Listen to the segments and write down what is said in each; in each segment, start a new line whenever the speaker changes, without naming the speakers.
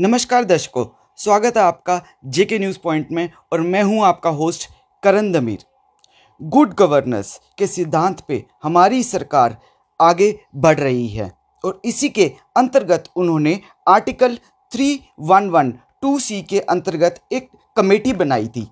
नमस्कार दर्शकों स्वागत है आपका जेके न्यूज़ पॉइंट में और मैं हूं आपका host Karan Dameer good governance के सिद्धांत पे हमारी सरकार आगे बढ़ रही है और इसी के अंतर्गत उन्होंने article three one one two C के अंतर्गत एक कमेटी बनाई थी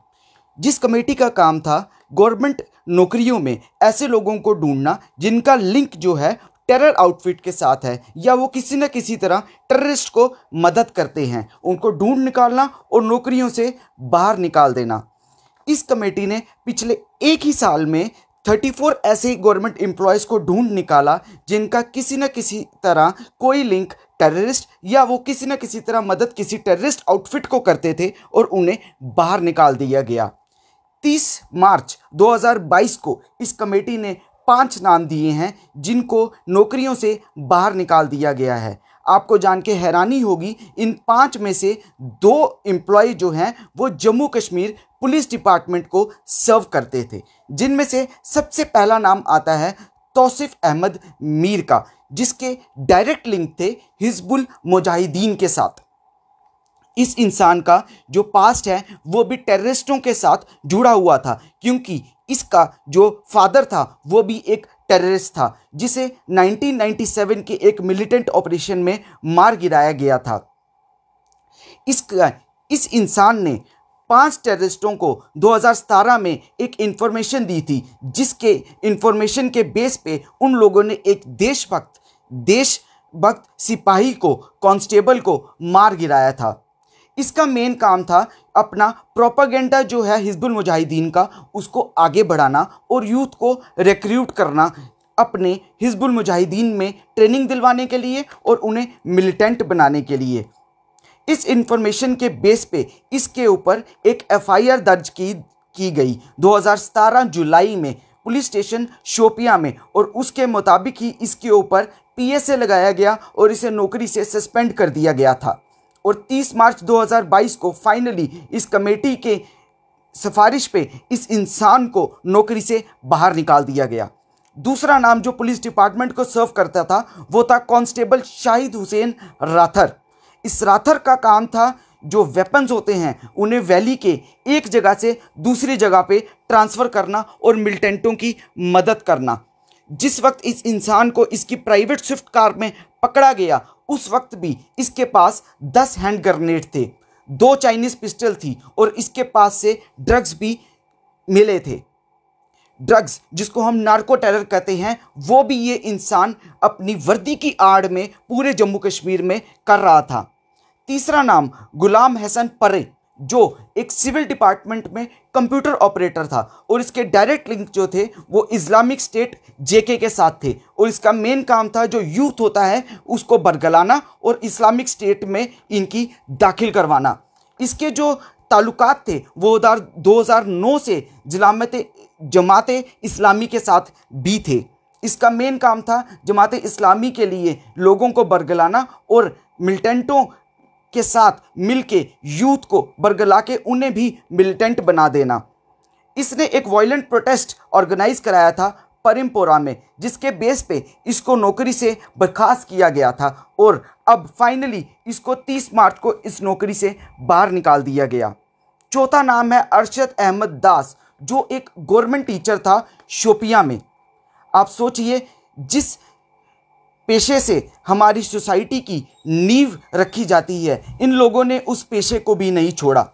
जिस कमेटी का काम था गवर्नमेंट नौकरियों में ऐसे लोगों को ढूंढना जिनका लिंक जो है टेरर आउटफिट के साथ है या वो किसी न किसी तरह टेररिस्ट को मदद करते हैं उनको ढूंढ निकालना और नौकरियों से बाहर निकाल देना इस कमेटी ने पिछले एक ही साल में 34 ऐसे गवर्नमेंट एम्प्लॉयज़ को ढूंढ निकाला जिनका किसी न किसी तरह कोई लिंक टेररिस्ट या वो किसी न किसी तरह मदद किसी टेररिस्ट आउटफिट को करते थे और उन्हें बाहर निकाल दिया गया 30 मार्च 2022 को इस कमेटी ने पांच नाम दिए हैं जिनको नौकरियों से बाहर निकाल दिया गया है आपको जान के हैरानी होगी इन पांच में से दो एम्प्लॉय जो हैं वो जम्मू कश्मीर पुलिस डिपार्टमेंट को सर्व करते थे जिनमें से सबसे पहला नाम आता है तौसिफ अहमद मीर का जिसके डायरेक्ट लिंक थे हिजबुल मुजाहिदीन के साथ इस इंसान का जो पास्ट है वो भी टेररिस्टों के साथ जुड़ा हुआ था क्योंकि इसका जो फादर था वो भी एक टेररिस्ट था जिसे 1997 के एक मिलिटेंट ऑपरेशन में मार गिराया गया था इसका इस इंसान ने पांच टेररिस्टों को 2017 में एक इंफॉर्मेशन दी थी जिसके इंफॉर्मेशन के बेस पे उन लोगों ने एक देशभक्त देशभक्त सिपाही को कांस्टेबल को मार गिराया था इसका मेन काम था अपना प्रोपागेंडा जो है हिजबुल मुजाहिदीन का उसको आगे बढ़ाना और यूथ को रिक्रूट करना अपने हिजबुल मुजाहिदीन में ट्रेनिंग दिलवाने के लिए और उन्हें मिलिटेंट बनाने के लिए इस इंफॉर्मेशन के बेस पे इसके ऊपर एक एफआईआर दर्ज की की गई 2017 जुलाई में पुलिस स्टेशन शोपिया में और उसके मुताबिक ही इसके ऊपर पीएसए लगाया गया और इसे नौकरी से सस्पेंड कर दिया गया था और 30 मार्च 2022 को फाइनली इस कमेटी के सिफारिश पे इस इंसान को नौकरी से बाहर निकाल दिया गया दूसरा नाम जो पुलिस डिपार्टमेंट को सर्व करता था वो था कांस्टेबल शाहिद हुसैन राथर इस राथर का काम था जो वेपन्स होते हैं उन्हें वैली के एक जगह से दूसरी जगह पे ट्रांसफ़र करना और मिलिटेंटों की मदद करना जिस वक्त इस इंसान को इसकी प्राइवेट स्विफ्ट कार में पकड़ा गया उस वक्त भी इसके पास दस हैंड ग्रनेड थे दो चाइनीज़ पिस्टल थी और इसके पास से ड्रग्स भी मिले थे ड्रग्स जिसको हम नार्को टेरर कहते हैं वो भी ये इंसान अपनी वर्दी की आड़ में पूरे जम्मू कश्मीर में कर रहा था तीसरा नाम गुलाम हसन परे जो एक सिविल डिपार्टमेंट में कंप्यूटर ऑपरेटर था और इसके डायरेक्ट लिंक जो थे वो इस्लामिक स्टेट जेके के साथ थे और इसका मेन काम था जो यूथ होता है उसको बरगलाना और इस्लामिक स्टेट में इनकी दाखिल करवाना इसके जो ताल्लुकात थे वो दो हज़ार नौ से जलामत जमात इस्लामी के साथ भी थे इसका मेन काम था जमात इस्लामी के लिए लोगों को बरगलाना और मिलिटेंटों के साथ मिलके यूथ को बरगला के उन्हें भी मिलिटेंट बना देना इसने एक वायलेंट प्रोटेस्ट ऑर्गेनाइज कराया था परिमपोरा में जिसके बेस पे इसको नौकरी से बर्खास्त किया गया था और अब फाइनली इसको 30 मार्च को इस नौकरी से बाहर निकाल दिया गया चौथा नाम है अरशद अहमद दास जो एक गवर्नमेंट टीचर था शोपिया में आप सोचिए जिस पेशे से हमारी सोसाइटी की नींव रखी जाती है इन लोगों ने उस पेशे को भी नहीं छोड़ा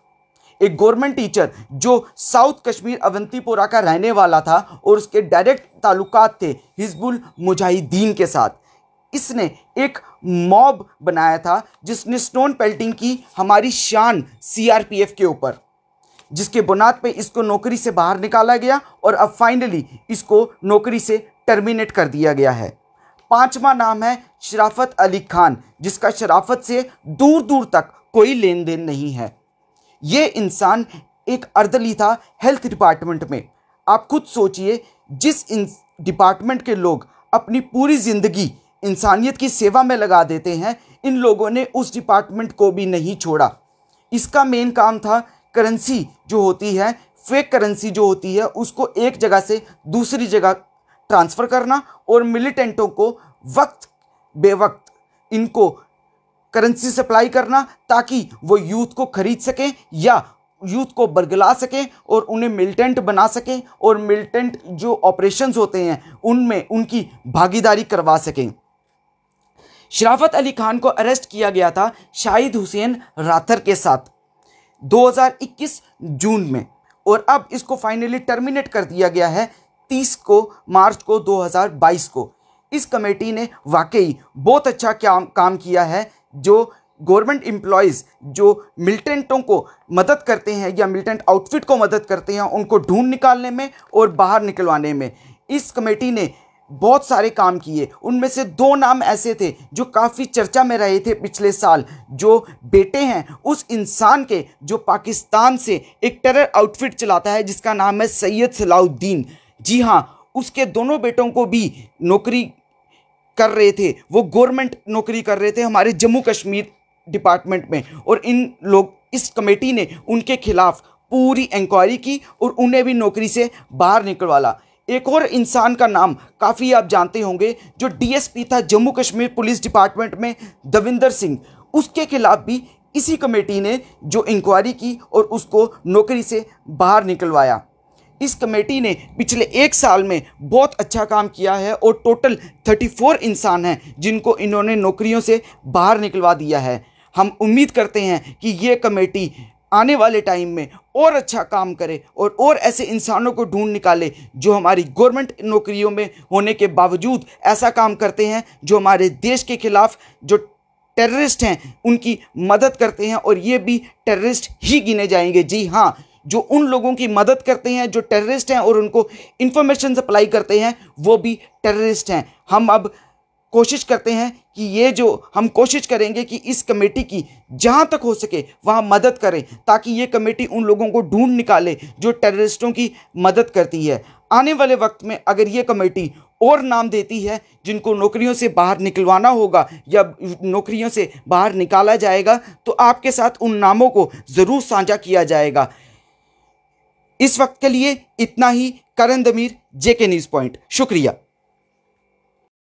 एक गवर्नमेंट टीचर जो साउथ कश्मीर अवंतीपोरा का रहने वाला था और उसके डायरेक्ट ताल्लुकात थे हिजबुल मुजाहिदीन के साथ इसने एक मॉब बनाया था जिसने स्टोन पेल्टिंग की हमारी शान सीआरपीएफ के ऊपर जिसके बुनियाद पे इसको नौकरी से बाहर निकाला गया और अब फाइनली इसको नौकरी से टर्मिनेट कर दिया गया है पांचवा नाम है शराफत अली खान जिसका शराफत से दूर दूर तक कोई लेन देन नहीं है ये इंसान एक अर्दली था हेल्थ डिपार्टमेंट में आप खुद सोचिए जिस डिपार्टमेंट के लोग अपनी पूरी ज़िंदगी इंसानियत की सेवा में लगा देते हैं इन लोगों ने उस डिपार्टमेंट को भी नहीं छोड़ा इसका मेन काम था करेंसी जो होती है फेक करेंसी जो होती है उसको एक जगह से दूसरी जगह ट्रांसफ़र करना और मिलिटेंटों को वक्त बेवक्त इनको करेंसी सप्लाई करना ताकि वो यूथ को खरीद सकें या यूथ को बरगला सकें और उन्हें मिलिटेंट बना सकें और मिलिटेंट जो ऑपरेशंस होते हैं उनमें उनकी भागीदारी करवा सकें शराफत अली खान को अरेस्ट किया गया था शाहिद हुसैन राथर के साथ 2021 जून में और अब इसको फाइनली टर्मिनेट कर दिया गया है तीस को मार्च को 2022 को इस कमेटी ने वाकई बहुत अच्छा काम काम किया है जो गवर्नमेंट एम्प्लॉयज़ जो मिलिटेंटों को मदद करते हैं या मिलिटेंट आउटफिट को मदद करते हैं उनको ढूंढ निकालने में और बाहर निकलवाने में इस कमेटी ने बहुत सारे काम किए उनमें से दो नाम ऐसे थे जो काफ़ी चर्चा में रहे थे पिछले साल जो बेटे हैं उस इंसान के जो पाकिस्तान से एक टेरर आउटफिट चलाता है जिसका नाम है सैयद सलाउद्दीन जी हाँ उसके दोनों बेटों को भी नौकरी कर रहे थे वो गवर्नमेंट नौकरी कर रहे थे हमारे जम्मू कश्मीर डिपार्टमेंट में और इन लोग इस कमेटी ने उनके खिलाफ पूरी इंक्वायरी की और उन्हें भी नौकरी से बाहर निकलवाला एक और इंसान का नाम काफ़ी आप जानते होंगे जो डीएसपी था जम्मू कश्मीर पुलिस डिपार्टमेंट में दविंदर सिंह उसके खिलाफ भी इसी कमेटी ने जो इंक्वायरी की और उसको नौकरी से बाहर निकलवाया इस कमेटी ने पिछले एक साल में बहुत अच्छा काम किया है और टोटल 34 इंसान हैं जिनको इन्होंने नौकरियों से बाहर निकलवा दिया है हम उम्मीद करते हैं कि ये कमेटी आने वाले टाइम में और अच्छा काम करे और और ऐसे इंसानों को ढूंढ निकाले जो हमारी गवर्नमेंट नौकरियों में होने के बावजूद ऐसा काम करते हैं जो हमारे देश के खिलाफ जो टेररिस्ट हैं उनकी मदद करते हैं और ये भी टेररिस्ट ही गिने जाएंगे जी हाँ जो उन लोगों की मदद करते हैं जो टेररिस्ट हैं और उनको इन्फॉर्मेशन सप्लाई करते हैं वो भी टेररिस्ट हैं हम अब कोशिश करते हैं कि ये जो हम कोशिश करेंगे कि इस कमेटी की जहाँ तक हो सके वहाँ मदद करें ताकि ये कमेटी उन लोगों को ढूंढ निकाले जो टेररिस्टों की मदद करती है आने वाले वक्त में अगर ये कमेटी और नाम देती है जिनको नौकरियों से बाहर निकलवाना होगा या नौकरियों से बाहर निकाला जाएगा तो आपके साथ उन नामों को ज़रूर साझा किया जाएगा इस वक्त के लिए इतना ही Karan Dameer JK news point शुक्रिया